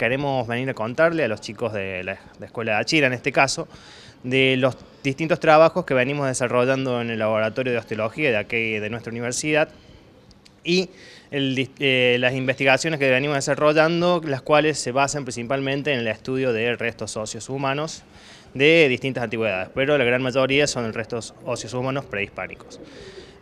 queremos venir a contarle a los chicos de la, Escuela de Achira, en este caso, de los distintos trabajos que venimos desarrollando en el laboratorio de osteología de aquí, de nuestra universidad, y eh, las investigaciones que venimos desarrollando, las cuales se basan principalmente en el estudio de restos óseos humanos de distintas antigüedades, pero la gran mayoría son restos óseos humanos prehispánicos.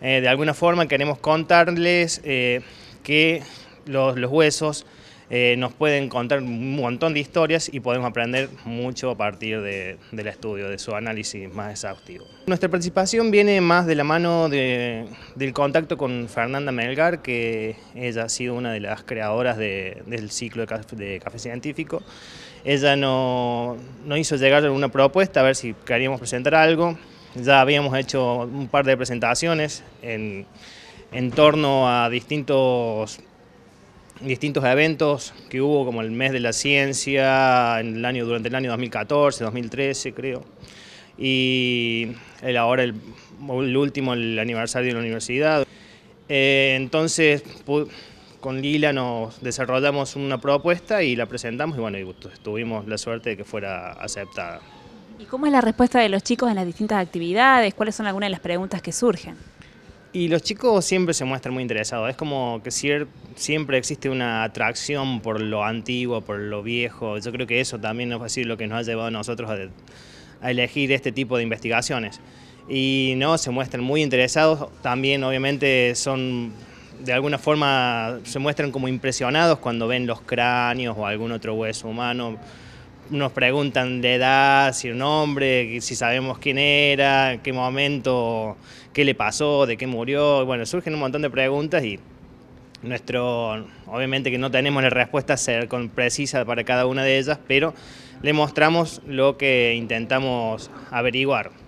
Eh, de alguna forma queremos contarles eh, que los, los huesos eh, nos pueden contar un montón de historias y podemos aprender mucho a partir del estudio, de su análisis más exhaustivo. Nuestra participación viene más de la mano del contacto con Fernanda Melgar, que ella ha sido una de las creadoras del ciclo de café, científico. Ella nos no hizo llegar alguna propuesta a ver si queríamos presentar algo. Ya habíamos hecho un par de presentaciones en, en torno a distintos distintos eventos que hubo como el mes de la ciencia en el año, durante el año 2014, 2013 creo, y el, ahora el, último, el aniversario de la universidad. Eh, entonces con Lila nos desarrollamos una propuesta y la presentamos y bueno, y tuvimos la suerte de que fuera aceptada. ¿Y cómo es la respuesta de los chicos en las distintas actividades? ¿Cuáles son algunas de las preguntas que surgen? Y los chicos siempre se muestran muy interesados. Es como que siempre existe una atracción por lo antiguo, por lo viejo. Yo creo que eso también es lo que nos ha llevado a nosotros a, a elegir este tipo de investigaciones. Y no, se muestran muy interesados. También, obviamente, son de alguna forma se muestran como impresionados cuando ven los cráneos o algún otro hueso humano nos preguntan de edad, si un hombre, si sabemos quién era, en qué momento, qué le pasó, de qué murió. Bueno, surgen un montón de preguntas y nuestro, obviamente que no tenemos la respuesta precisa para cada una de ellas, pero le mostramos lo que intentamos averiguar.